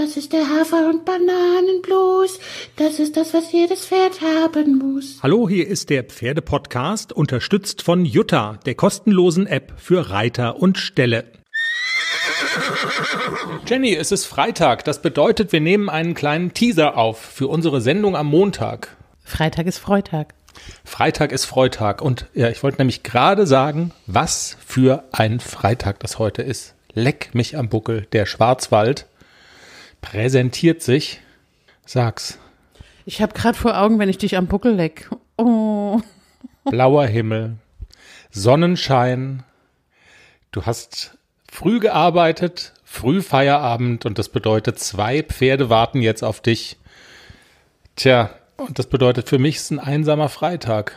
Das ist der Hafer- und Bananenblues. Das ist das, was jedes Pferd haben muss. Hallo, hier ist der Pferdepodcast, unterstützt von Jutta, der kostenlosen App für Reiter und Ställe. Jenny, es ist Freitag. Das bedeutet, wir nehmen einen kleinen Teaser auf für unsere Sendung am Montag. Freitag ist Freitag. Freitag ist Freitag. Und ja, ich wollte nämlich gerade sagen, was für ein Freitag das heute ist. Leck mich am Buckel, der Schwarzwald präsentiert sich. Sag's. Ich habe gerade vor Augen, wenn ich dich am Buckel leck. Oh. Blauer Himmel, Sonnenschein. Du hast früh gearbeitet, früh Feierabend und das bedeutet, zwei Pferde warten jetzt auf dich. Tja, und das bedeutet für mich es ist ein einsamer Freitag.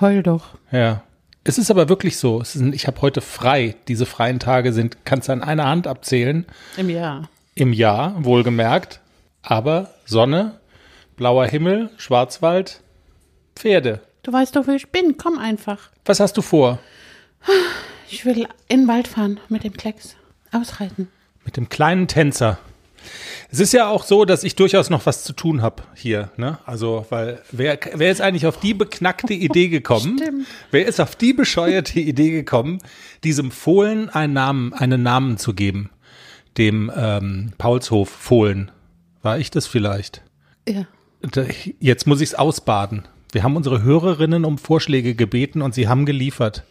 Heul doch. Ja. Es ist aber wirklich so. Ist, ich habe heute frei. Diese freien Tage sind, kannst du an einer Hand abzählen. Im Jahr im Jahr, wohlgemerkt. Aber Sonne, blauer Himmel, Schwarzwald, Pferde. Du weißt doch, wo ich bin. Komm einfach. Was hast du vor? Ich will in den Wald fahren mit dem Klecks. Ausreiten. Mit dem kleinen Tänzer. Es ist ja auch so, dass ich durchaus noch was zu tun habe hier. Ne? Also, weil wer, wer ist eigentlich auf die beknackte Idee gekommen? Stimmt. Wer ist auf die bescheuerte Idee gekommen, diesem Fohlen einen Namen, einen Namen zu geben? dem ähm, Paulshof Fohlen. War ich das vielleicht? Ja. Jetzt muss ich es ausbaden. Wir haben unsere Hörerinnen um Vorschläge gebeten und sie haben geliefert.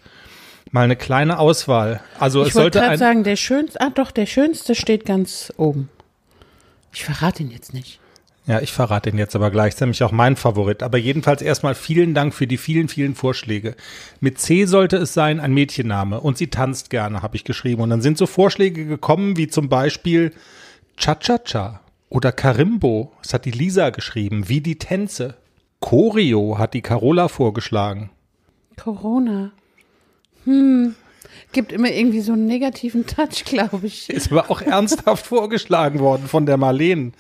Mal eine kleine Auswahl. Also ich es sollte ein sagen, der schönste, ah doch, der schönste steht ganz oben. Ich verrate ihn jetzt nicht. Ja, ich verrate ihn jetzt aber gleich. Das ist nämlich auch mein Favorit. Aber jedenfalls erstmal vielen Dank für die vielen, vielen Vorschläge. Mit C sollte es sein, ein Mädchenname. Und sie tanzt gerne, habe ich geschrieben. Und dann sind so Vorschläge gekommen, wie zum Beispiel Cha-Cha-Cha oder Karimbo. Das hat die Lisa geschrieben, wie die Tänze. Choreo hat die Carola vorgeschlagen. Corona. Hm. Gibt immer irgendwie so einen negativen Touch, glaube ich. Ist aber auch ernsthaft vorgeschlagen worden von der Marleen.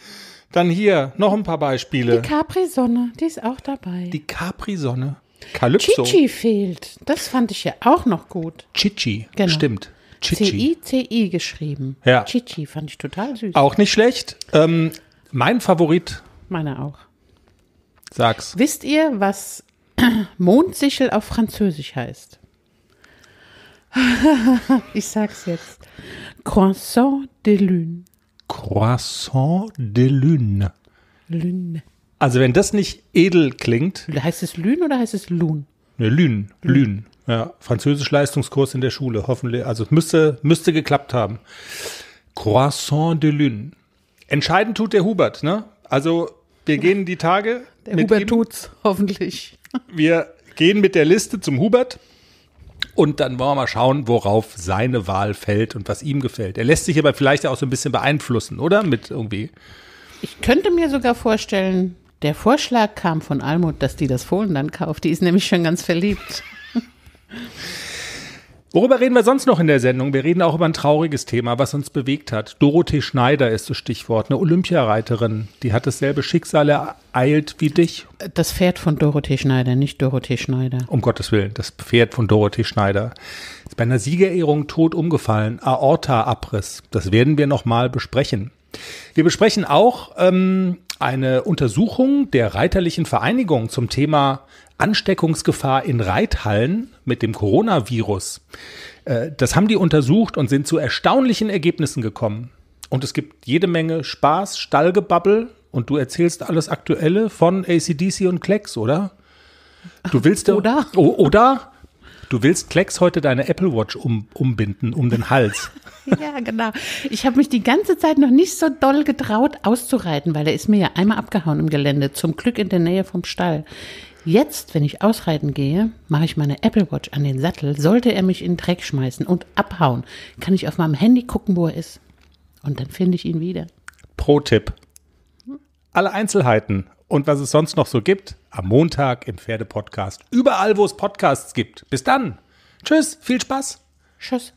Dann hier noch ein paar Beispiele. Die Capri-Sonne, die ist auch dabei. Die Capri-Sonne. Calypso. Chichi fehlt. Das fand ich ja auch noch gut. Chichi, genau. stimmt. Chichi. C-I-C-I geschrieben. Ja. Chichi fand ich total süß. Auch nicht schlecht. Ähm, mein Favorit. Meiner auch. Sag's. Wisst ihr, was Mondsichel auf Französisch heißt? ich sag's jetzt. Croissant de Lune. Croissant de Lune. Lune. Also wenn das nicht edel klingt. Heißt es Lune oder heißt es Lune? Ne, Lune. Lune. Ja, Französisch-Leistungskurs in der Schule, hoffentlich. Also müsste, müsste geklappt haben. Croissant de Lune. Entscheidend tut der Hubert, ne? Also wir gehen die Tage. Der Hubert ihm. tut's, hoffentlich. Wir gehen mit der Liste zum Hubert. Und dann wollen wir mal schauen, worauf seine Wahl fällt und was ihm gefällt. Er lässt sich aber vielleicht auch so ein bisschen beeinflussen, oder? Mit irgendwie. Ich könnte mir sogar vorstellen, der Vorschlag kam von Almut, dass die das Fohlen dann kauft. Die ist nämlich schon ganz verliebt. Worüber reden wir sonst noch in der Sendung? Wir reden auch über ein trauriges Thema, was uns bewegt hat. Dorothee Schneider ist das Stichwort, eine Olympiareiterin. Die hat dasselbe Schicksal ereilt wie dich. Das Pferd von Dorothee Schneider, nicht Dorothee Schneider. Um Gottes Willen, das Pferd von Dorothee Schneider. Ist bei einer Siegerehrung tot umgefallen. Aorta-Abriss. Das werden wir nochmal besprechen. Wir besprechen auch ähm, eine Untersuchung der Reiterlichen Vereinigung zum Thema Ansteckungsgefahr in Reithallen mit dem Coronavirus. Äh, das haben die untersucht und sind zu erstaunlichen Ergebnissen gekommen. Und es gibt jede Menge Spaß, Stallgebabbel und du erzählst alles Aktuelle von ACDC und Klecks, oder? Du willst oder? Oder? Du willst Klecks heute deine Apple Watch um, umbinden, um den Hals. Ja, genau. Ich habe mich die ganze Zeit noch nicht so doll getraut auszureiten, weil er ist mir ja einmal abgehauen im Gelände, zum Glück in der Nähe vom Stall. Jetzt, wenn ich ausreiten gehe, mache ich meine Apple Watch an den Sattel. Sollte er mich in den Dreck schmeißen und abhauen, kann ich auf meinem Handy gucken, wo er ist. Und dann finde ich ihn wieder. Pro-Tipp. Alle Einzelheiten und was es sonst noch so gibt, am Montag im Pferdepodcast. Überall, wo es Podcasts gibt. Bis dann. Tschüss, viel Spaß. Tschüss.